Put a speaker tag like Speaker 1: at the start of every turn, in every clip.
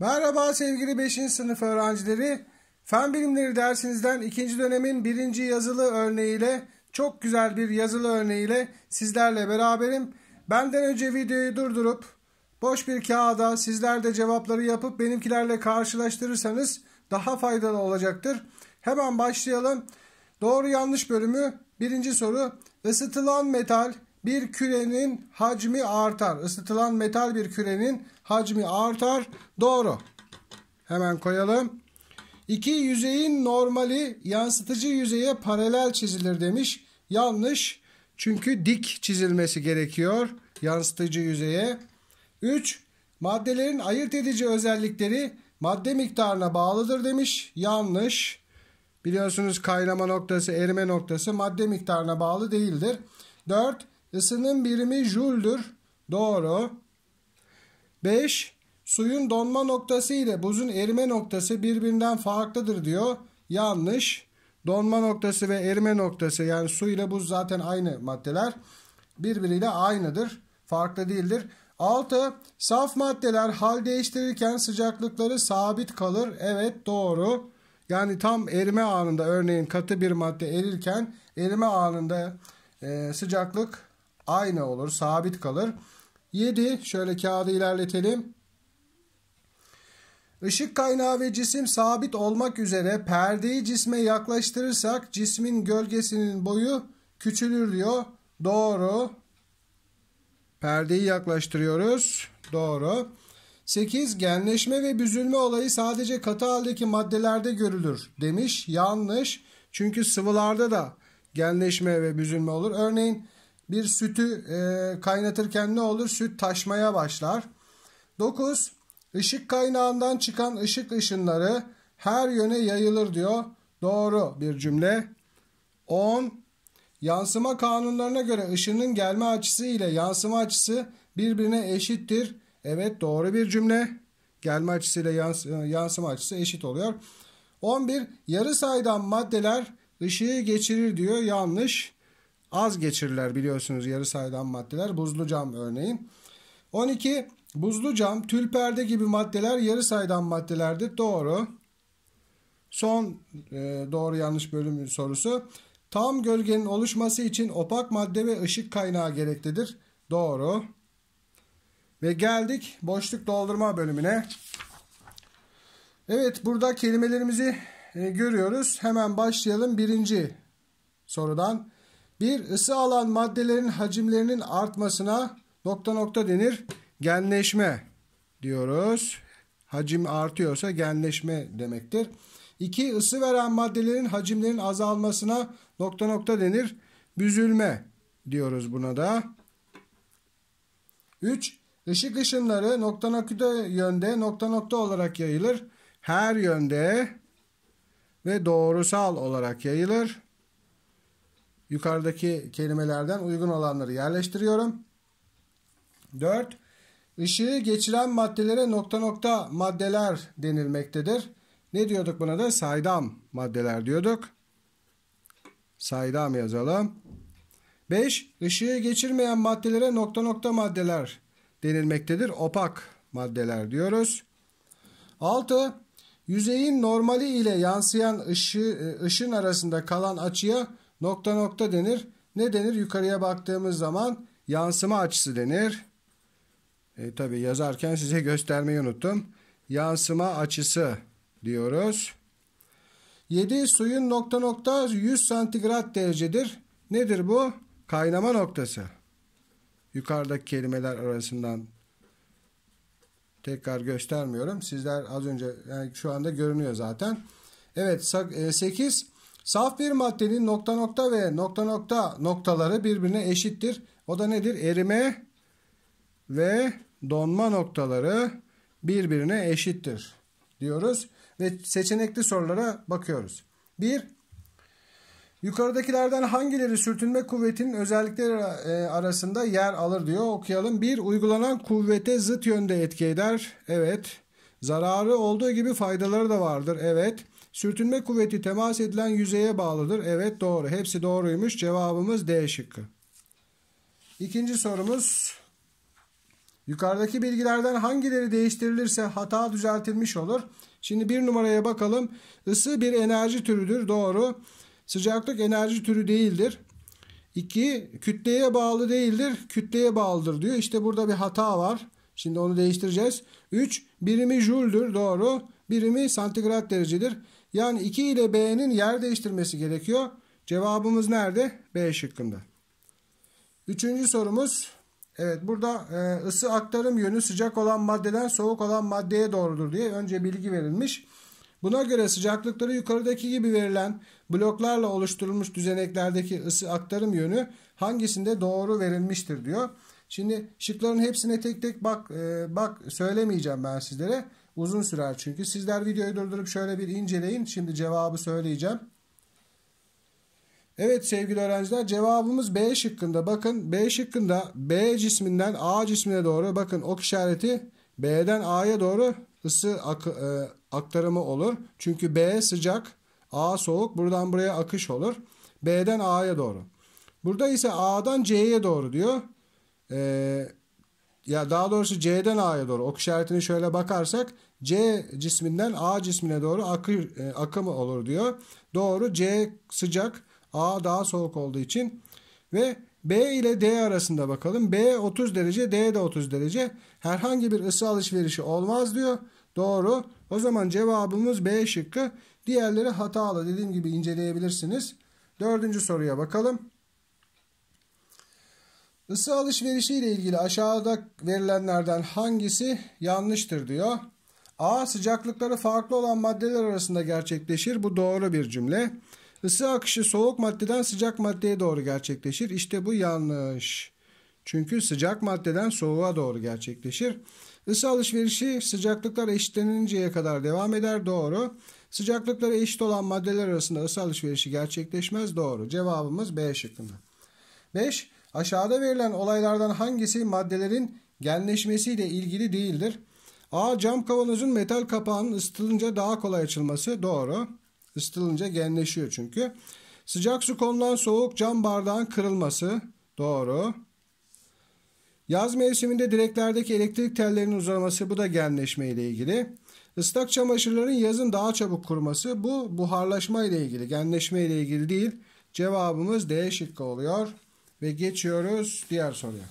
Speaker 1: Merhaba sevgili 5. sınıf öğrencileri. Fen bilimleri dersinizden 2. dönemin 1. yazılı örneğiyle çok güzel bir yazılı örneğiyle sizlerle beraberim. Benden önce videoyu durdurup boş bir kağıda sizler de cevapları yapıp benimkilerle karşılaştırırsanız daha faydalı olacaktır. Hemen başlayalım. Doğru yanlış bölümü birinci soru ısıtılan metal bir kürenin hacmi artar. Isıtılan metal bir kürenin hacmi artar. Doğru. Hemen koyalım. İki yüzeyin normali yansıtıcı yüzeye paralel çizilir demiş. Yanlış. Çünkü dik çizilmesi gerekiyor yansıtıcı yüzeye. 3. Maddelerin ayırt edici özellikleri madde miktarına bağlıdır demiş. Yanlış. Biliyorsunuz kaynama noktası, erime noktası madde miktarına bağlı değildir. 4. Isının birimi jüldür. Doğru. 5. Suyun donma noktası ile buzun erime noktası birbirinden farklıdır diyor. Yanlış. Donma noktası ve erime noktası yani su ile buz zaten aynı maddeler. Birbiriyle aynıdır. Farklı değildir. 6. Saf maddeler hal değiştirirken sıcaklıkları sabit kalır. Evet doğru. Yani tam erime anında örneğin katı bir madde erirken erime anında e, sıcaklık aynı olur. Sabit kalır. 7. Şöyle kağıdı ilerletelim. Işık kaynağı ve cisim sabit olmak üzere perdeyi cisme yaklaştırırsak cismin gölgesinin boyu küçülür diyor. Doğru. Perdeyi yaklaştırıyoruz. Doğru. 8. Genleşme ve büzülme olayı sadece katı haldeki maddelerde görülür demiş. Yanlış. Çünkü sıvılarda da genleşme ve büzülme olur. Örneğin bir sütü e, kaynatırken ne olur? Süt taşmaya başlar. 9. Işık kaynağından çıkan ışık ışınları her yöne yayılır diyor. Doğru bir cümle. 10. Yansıma kanunlarına göre ışının gelme açısı ile yansıma açısı birbirine eşittir. Evet doğru bir cümle. Gelme açısı ile yans e, yansıma açısı eşit oluyor. 11. Yarı saydam maddeler ışığı geçirir diyor. Yanlış az geçirirler biliyorsunuz yarı saydam maddeler. Buzlu cam örneğin. 12. Buzlu cam, tül perde gibi maddeler yarı saydam maddelerdir. Doğru. Son e, doğru yanlış bölüm sorusu. Tam gölgenin oluşması için opak madde ve ışık kaynağı gereklidir. Doğru. Ve geldik boşluk doldurma bölümüne. Evet burada kelimelerimizi e, görüyoruz. Hemen başlayalım birinci sorudan. Bir ısı alan maddelerin hacimlerinin artmasına nokta nokta denir. Genleşme diyoruz. Hacim artıyorsa genleşme demektir. İki ısı veren maddelerin hacimlerin azalmasına nokta nokta denir. Büzülme diyoruz buna da. Üç, ışık ışınları nokta nokta yönde nokta nokta olarak yayılır. Her yönde ve doğrusal olarak yayılır. Yukarıdaki kelimelerden uygun olanları yerleştiriyorum. 4. Işığı geçiren maddelere nokta nokta maddeler denilmektedir. Ne diyorduk buna da? Saydam maddeler diyorduk. Saydam yazalım. 5. Işığı geçirmeyen maddelere nokta nokta maddeler denilmektedir. Opak maddeler diyoruz. 6. Yüzeyin normali ile yansıyan ışı, e, ışın arasında kalan açıya nokta nokta denir. Ne denir? Yukarıya baktığımız zaman yansıma açısı denir. E, Tabi yazarken size göstermeyi unuttum. Yansıma açısı diyoruz. 7 suyun nokta nokta 100 santigrat derecedir. Nedir bu? Kaynama noktası. Yukarıdaki kelimeler arasından tekrar göstermiyorum. Sizler az önce yani şu anda görünüyor zaten. Evet 8 Saf bir maddenin nokta nokta ve nokta nokta noktaları birbirine eşittir. O da nedir? Erime ve donma noktaları birbirine eşittir diyoruz ve seçenekli sorulara bakıyoruz. 1. Yukarıdakilerden hangileri sürtünme kuvvetinin özellikleri e, arasında yer alır diyor. Okuyalım. 1. Uygulanan kuvvete zıt yönde etki eder. Evet. Zararı olduğu gibi faydaları da vardır. Evet. Sürtünme kuvveti temas edilen yüzeye bağlıdır. Evet doğru. Hepsi doğruymuş. Cevabımız D şıkkı. İkinci sorumuz. Yukarıdaki bilgilerden hangileri değiştirilirse hata düzeltilmiş olur. Şimdi bir numaraya bakalım. Isı bir enerji türüdür. Doğru. Sıcaklık enerji türü değildir. 2. Kütleye bağlı değildir. Kütleye bağlıdır diyor. İşte burada bir hata var. Şimdi onu değiştireceğiz. 3. Birimi jüldür. Doğru. Birimi santigrat derecedir. Yani 2 ile B'nin yer değiştirmesi gerekiyor. Cevabımız nerede? B şıkkında. Üçüncü sorumuz. Evet burada e, ısı aktarım yönü sıcak olan maddeden soğuk olan maddeye doğrudur diye önce bilgi verilmiş. Buna göre sıcaklıkları yukarıdaki gibi verilen bloklarla oluşturulmuş düzeneklerdeki ısı aktarım yönü hangisinde doğru verilmiştir diyor. Şimdi şıkların hepsine tek tek bak e, bak söylemeyeceğim ben sizlere. Uzun sürer çünkü. Sizler videoyu durdurup şöyle bir inceleyin. Şimdi cevabı söyleyeceğim. Evet sevgili öğrenciler cevabımız B şıkkında. Bakın B şıkkında B cisminden A cismine doğru bakın ok işareti B'den A'ya doğru ısı ak e aktarımı olur. Çünkü B sıcak, A soğuk. Buradan buraya akış olur. B'den A'ya doğru. Burada ise A'dan C'ye doğru diyor. Ee, ya daha doğrusu C'den A'ya doğru ok işaretini şöyle bakarsak C cisminden A cismine doğru akı, e, akımı olur diyor. Doğru C sıcak A daha soğuk olduğu için ve B ile D arasında bakalım. B 30 derece D de 30 derece herhangi bir ısı alışverişi olmaz diyor. Doğru o zaman cevabımız B şıkkı diğerleri hatalı dediğim gibi inceleyebilirsiniz. Dördüncü soruya bakalım. Isı alışverişi ile ilgili aşağıda verilenlerden hangisi yanlıştır diyor. A. Sıcaklıkları farklı olan maddeler arasında gerçekleşir. Bu doğru bir cümle. Isı akışı soğuk maddeden sıcak maddeye doğru gerçekleşir. İşte bu yanlış. Çünkü sıcak maddeden soğuğa doğru gerçekleşir. Isı alışverişi sıcaklıklar eşitleninceye kadar devam eder. Doğru. Sıcaklıklara eşit olan maddeler arasında ısı alışverişi gerçekleşmez. Doğru. Cevabımız B şıkkında. 5. Aşağıda verilen olaylardan hangisi maddelerin genleşmesiyle ilgili değildir? A. Cam kavanozun metal kapağının ısıtılınca daha kolay açılması. Doğru. Isıtılınca genleşiyor çünkü. Sıcak su konulan soğuk cam bardağın kırılması. Doğru. Yaz mevsiminde direklerdeki elektrik tellerinin uzaması bu da genleşme ile ilgili. Islak çamaşırların yazın daha çabuk kuruması bu buharlaşma ile ilgili, genleşme ile ilgili değil. Cevabımız D şıkkı oluyor. Ve geçiyoruz diğer soruya.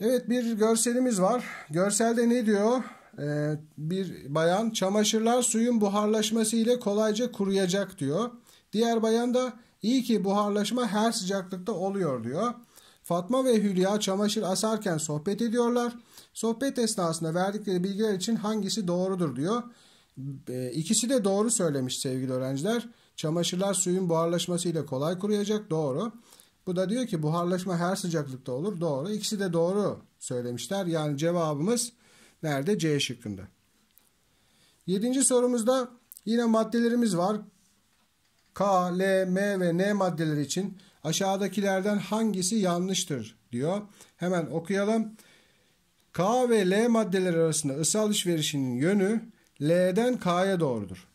Speaker 1: Evet bir görselimiz var. Görselde ne diyor? Ee, bir bayan çamaşırlar suyun buharlaşması ile kolayca kuruyacak diyor. Diğer bayan da iyi ki buharlaşma her sıcaklıkta oluyor diyor. Fatma ve Hülya çamaşır asarken sohbet ediyorlar. Sohbet esnasında verdikleri bilgiler için hangisi doğrudur diyor. Ee, ikisi de doğru söylemiş sevgili öğrenciler. Çamaşırlar suyun buharlaşmasıyla kolay kuruyacak. Doğru. Bu da diyor ki buharlaşma her sıcaklıkta olur. Doğru. İkisi de doğru söylemişler. Yani cevabımız nerede? C şıkkında. Yedinci sorumuzda yine maddelerimiz var. K, L, M ve N maddeleri için aşağıdakilerden hangisi yanlıştır diyor. Hemen okuyalım. K ve L maddeleri arasında ısı alışverişinin yönü L'den K'ya doğrudur.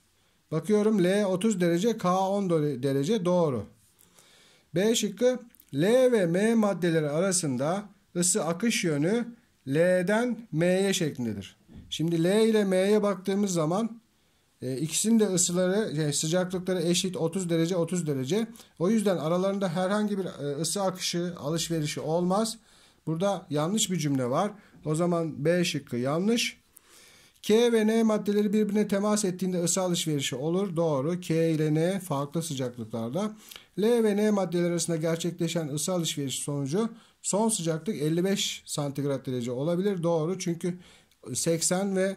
Speaker 1: Bakıyorum L 30 derece K 10 derece doğru. B şıkkı L ve M maddeleri arasında ısı akış yönü L'den M'ye şeklindedir. Şimdi L ile M'ye baktığımız zaman e, ikisinin de ısıları yani e, sıcaklıkları eşit 30 derece 30 derece. O yüzden aralarında herhangi bir e, ısı akışı alışverişi olmaz. Burada yanlış bir cümle var. O zaman B şıkkı yanlış. K ve N maddeleri birbirine temas ettiğinde ısı alışverişi olur. Doğru. K ile N farklı sıcaklıklarda. L ve N maddeler arasında gerçekleşen ısı alışverişi sonucu son sıcaklık 55 santigrat derece olabilir. Doğru. Çünkü 80 ve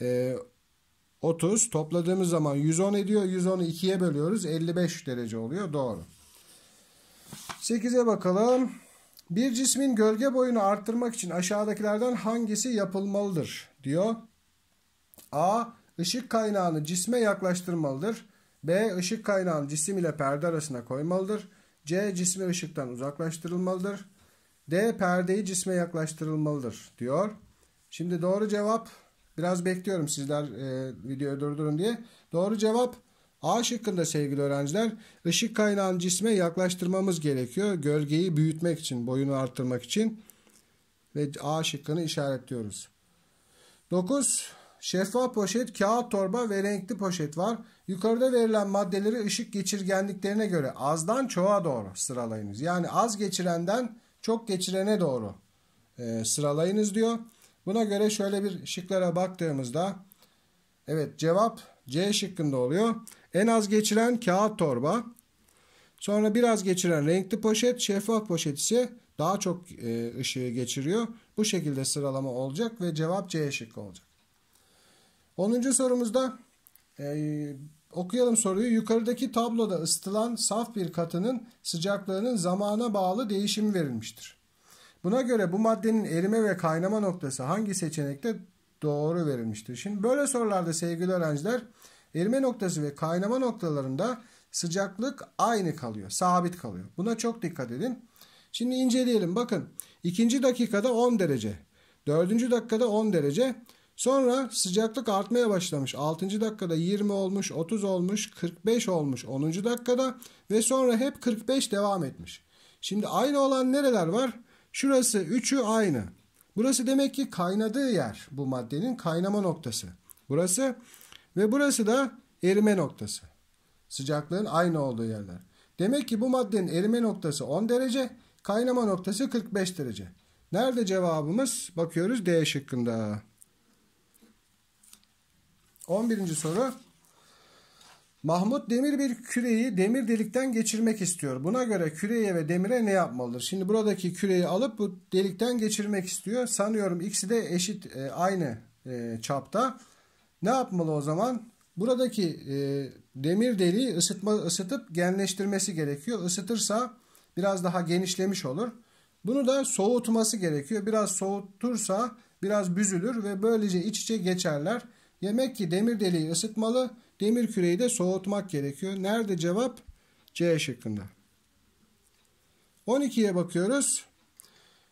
Speaker 1: e, 30 topladığımız zaman 110 ediyor. 110'u 2'ye bölüyoruz. 55 derece oluyor. Doğru. 8'e bakalım. Bir cismin gölge boyunu arttırmak için aşağıdakilerden hangisi yapılmalıdır diyor. A. Işık kaynağını cisme yaklaştırmalıdır. B. Işık kaynağını cisim ile perde arasına koymalıdır. C. Cismi ışıktan uzaklaştırılmalıdır. D. Perdeyi cisme yaklaştırılmalıdır diyor. Şimdi doğru cevap biraz bekliyorum sizler e, videoyu durdurun diye. Doğru cevap A şıkkında sevgili öğrenciler ışık kaynağını cisme yaklaştırmamız gerekiyor. Gölgeyi büyütmek için, boyunu arttırmak için ve A şıkkını işaretliyoruz. 9 şeffaf poşet, kağıt torba ve renkli poşet var. Yukarıda verilen maddeleri ışık geçirgenliklerine göre azdan çoğa doğru sıralayınız. Yani az geçirenden çok geçirene doğru e, sıralayınız diyor. Buna göre şöyle bir şıklara baktığımızda evet cevap C şıkkında oluyor. En az geçiren kağıt torba. Sonra biraz geçiren renkli poşet, şeffaf poşet ise daha çok e, ışığı geçiriyor. Bu şekilde sıralama olacak ve cevap C şıkkı olacak. 10. sorumuzda e, okuyalım soruyu. Yukarıdaki tabloda ısıtılan saf bir katının sıcaklığının zamana bağlı değişimi verilmiştir. Buna göre bu maddenin erime ve kaynama noktası hangi seçenekte doğru verilmiştir? Şimdi böyle sorularda sevgili öğrenciler erime noktası ve kaynama noktalarında sıcaklık aynı kalıyor, sabit kalıyor. Buna çok dikkat edin. Şimdi inceleyelim. Bakın ikinci dakikada 10 derece, dördüncü dakikada 10 derece, Sonra sıcaklık artmaya başlamış. 6. dakikada 20 olmuş, 30 olmuş, 45 olmuş 10. dakikada ve sonra hep 45 devam etmiş. Şimdi aynı olan nereler var? Şurası 3'ü aynı. Burası demek ki kaynadığı yer bu maddenin kaynama noktası. Burası ve burası da erime noktası. Sıcaklığın aynı olduğu yerler. Demek ki bu maddenin erime noktası 10 derece, kaynama noktası 45 derece. Nerede cevabımız? Bakıyoruz D şıkkında. 11. soru. Mahmut demir bir küreyi demir delikten geçirmek istiyor. Buna göre küreye ve demire ne yapmalıdır? Şimdi buradaki küreyi alıp bu delikten geçirmek istiyor. Sanıyorum ikisi de eşit e, aynı e, çapta. Ne yapmalı o zaman? Buradaki e, demir deliği ısıtma, ısıtıp genleştirmesi gerekiyor. Isıtırsa biraz daha genişlemiş olur. Bunu da soğutması gerekiyor. Biraz soğutursa biraz büzülür ve böylece iç içe geçerler. Yemek ki demir deliği ısıtmalı, demir küreyi de soğutmak gerekiyor. Nerede cevap? C şıkkında. 12'ye bakıyoruz.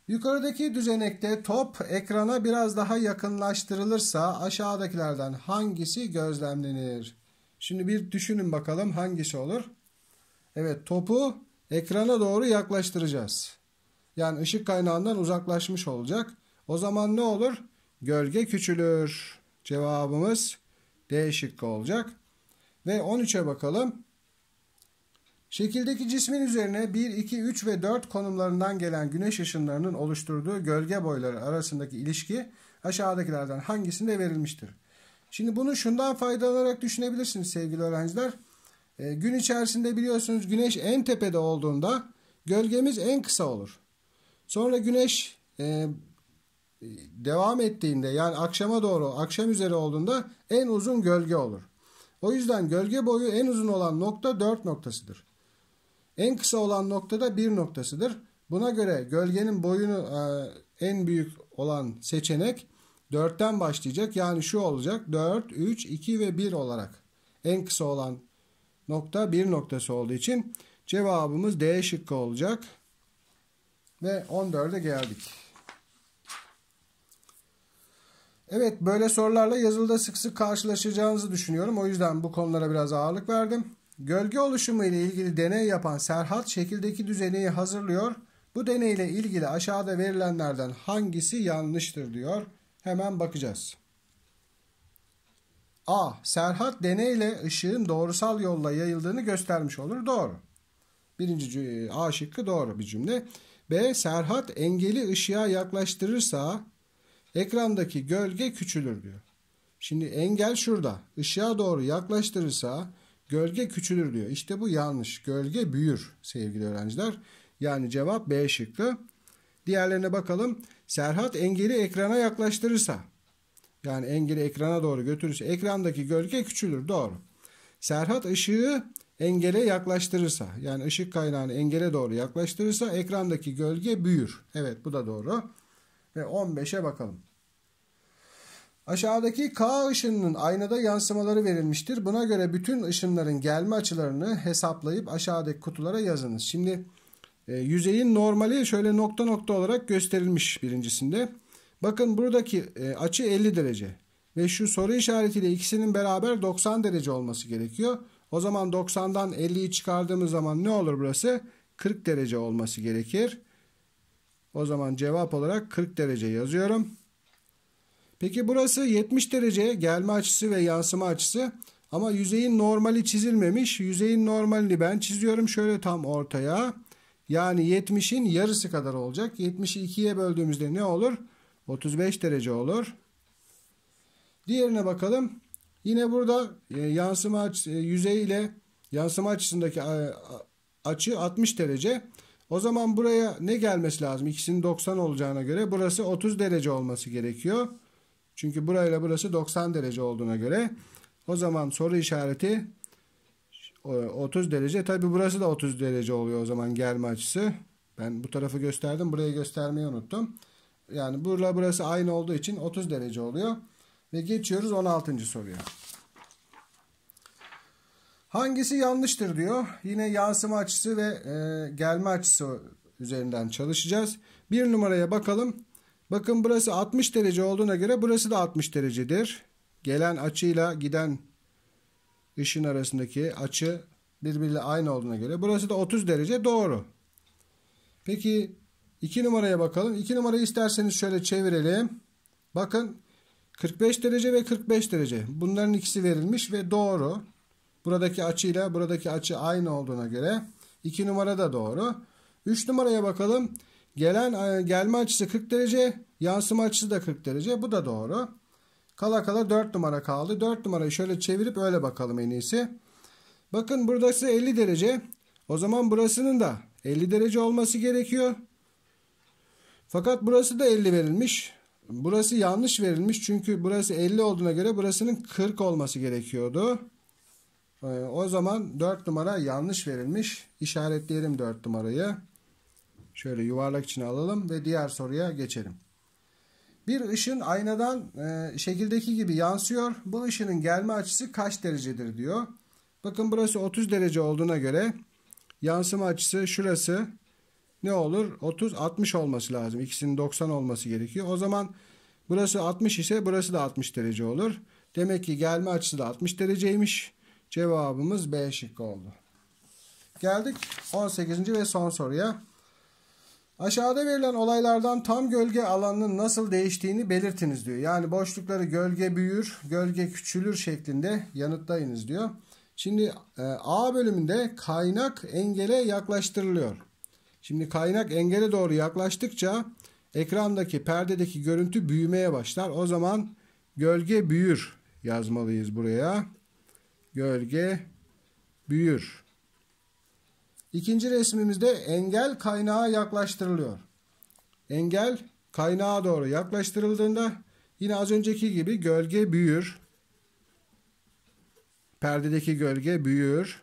Speaker 1: Yukarıdaki düzenekte top ekrana biraz daha yakınlaştırılırsa aşağıdakilerden hangisi gözlemlenir? Şimdi bir düşünün bakalım hangisi olur? Evet topu ekrana doğru yaklaştıracağız. Yani ışık kaynağından uzaklaşmış olacak. O zaman ne olur? Gölge küçülür. Cevabımız D şıkkı olacak. Ve 13'e bakalım. Şekildeki cismin üzerine 1, 2, 3 ve 4 konumlarından gelen güneş ışınlarının oluşturduğu gölge boyları arasındaki ilişki aşağıdakilerden hangisinde verilmiştir? Şimdi bunu şundan faydalanarak düşünebilirsiniz sevgili öğrenciler. E, gün içerisinde biliyorsunuz güneş en tepede olduğunda gölgemiz en kısa olur. Sonra güneş e, devam ettiğinde yani akşama doğru akşam üzeri olduğunda en uzun gölge olur. O yüzden gölge boyu en uzun olan nokta 4 noktasıdır. En kısa olan nokta da 1 noktasıdır. Buna göre gölgenin boyunu e, en büyük olan seçenek 4'ten başlayacak. Yani şu olacak 4, 3, 2 ve 1 olarak. En kısa olan nokta 1 noktası olduğu için cevabımız D şıkkı olacak. Ve 14'e geldik. Evet böyle sorularla yazılıda sık sık karşılaşacağınızı düşünüyorum. O yüzden bu konulara biraz ağırlık verdim. Gölge oluşumu ile ilgili deney yapan Serhat şekildeki düzeneyi hazırlıyor. Bu deney ile ilgili aşağıda verilenlerden hangisi yanlıştır diyor. Hemen bakacağız. A. Serhat deney ile ışığın doğrusal yolla yayıldığını göstermiş olur. Doğru. Birinci A şıkkı doğru bir cümle. B. Serhat engeli ışığa yaklaştırırsa ekrandaki gölge küçülür diyor. Şimdi engel şurada. Işığa doğru yaklaştırırsa gölge küçülür diyor. İşte bu yanlış. Gölge büyür sevgili öğrenciler. Yani cevap B şıkkı. Diğerlerine bakalım. Serhat engeli ekrana yaklaştırırsa yani engeli ekrana doğru götürürse ekrandaki gölge küçülür. Doğru. Serhat ışığı engele yaklaştırırsa yani ışık kaynağını engele doğru yaklaştırırsa ekrandaki gölge büyür. Evet bu da doğru ve 15'e bakalım. Aşağıdaki K ışınının aynada yansımaları verilmiştir. Buna göre bütün ışınların gelme açılarını hesaplayıp aşağıdaki kutulara yazınız. Şimdi e, yüzeyin normali şöyle nokta nokta olarak gösterilmiş birincisinde. Bakın buradaki e, açı 50 derece ve şu soru işaretiyle ikisinin beraber 90 derece olması gerekiyor. O zaman 90'dan 50'yi çıkardığımız zaman ne olur burası? 40 derece olması gerekir. O zaman cevap olarak 40 derece yazıyorum. Peki burası 70 derece gelme açısı ve yansıma açısı. Ama yüzeyin normali çizilmemiş. Yüzeyin normalini ben çiziyorum şöyle tam ortaya. Yani 70'in yarısı kadar olacak. 70'i 2'ye böldüğümüzde ne olur? 35 derece olur. Diğerine bakalım. Yine burada e, yansıma e, yüzey ile yansıma açısındaki e, açı 60 derece. O zaman buraya ne gelmesi lazım? İkisinin 90 olacağına göre burası 30 derece olması gerekiyor. Çünkü burayla burası 90 derece olduğuna göre o zaman soru işareti 30 e, derece. Tabi burası da 30 derece oluyor o zaman gelme açısı. Ben bu tarafı gösterdim. Burayı göstermeyi unuttum. Yani burla burası aynı olduğu için 30 derece oluyor. Ve geçiyoruz 16. soruya. Hangisi yanlıştır diyor. Yine yansıma açısı ve e, gelme açısı üzerinden çalışacağız. Bir numaraya bakalım. Bakın burası 60 derece olduğuna göre burası da 60 derecedir. Gelen açıyla giden ışın arasındaki açı birbiriyle aynı olduğuna göre burası da 30 derece doğru. Peki 2 numaraya bakalım. 2 numarayı isterseniz şöyle çevirelim. Bakın 45 derece ve 45 derece. Bunların ikisi verilmiş ve doğru. Buradaki açı ile buradaki açı aynı olduğuna göre 2 numara da doğru. 3 numaraya bakalım. Gelen e, gelme açısı 40 derece, yansıma açısı da 40 derece. Bu da doğru. Kala kala 4 numara kaldı. 4 numarayı şöyle çevirip öyle bakalım en iyisi. Bakın burası 50 derece. O zaman burasının da 50 derece olması gerekiyor. Fakat burası da 50 verilmiş. Burası yanlış verilmiş çünkü burası 50 olduğuna göre burasının 40 olması gerekiyordu. Ee, o zaman 4 numara yanlış verilmiş. İşaretleyelim 4 numarayı. Şöyle yuvarlak içine alalım ve diğer soruya geçelim. Bir ışın aynadan e, şekildeki gibi yansıyor. Bu ışının gelme açısı kaç derecedir diyor. Bakın burası 30 derece olduğuna göre yansıma açısı şurası ne olur? 30 60 olması lazım. İkisinin 90 olması gerekiyor. O zaman burası 60 ise burası da 60 derece olur. Demek ki gelme açısı da 60 dereceymiş. Cevabımız B şıkkı oldu. Geldik 18. ve son soruya. Aşağıda verilen olaylardan tam gölge alanının nasıl değiştiğini belirtiniz diyor. Yani boşlukları gölge büyür, gölge küçülür şeklinde yanıtlayınız diyor. Şimdi e, A bölümünde kaynak engele yaklaştırılıyor. Şimdi kaynak engele doğru yaklaştıkça ekrandaki perdedeki görüntü büyümeye başlar. O zaman gölge büyür yazmalıyız buraya gölge büyür. İkinci resmimizde engel kaynağa yaklaştırılıyor. Engel kaynağa doğru yaklaştırıldığında yine az önceki gibi gölge büyür. Perdedeki gölge büyür.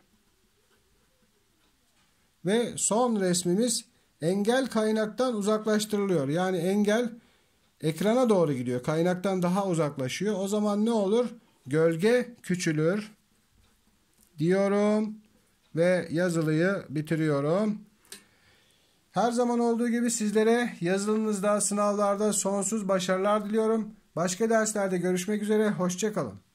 Speaker 1: Ve son resmimiz engel kaynaktan uzaklaştırılıyor. Yani engel ekrana doğru gidiyor. Kaynaktan daha uzaklaşıyor. O zaman ne olur? Gölge küçülür diyorum ve yazılıyı bitiriyorum. Her zaman olduğu gibi sizlere yazılınızda, sınavlarda sonsuz başarılar diliyorum. Başka derslerde görüşmek üzere, hoşçakalın.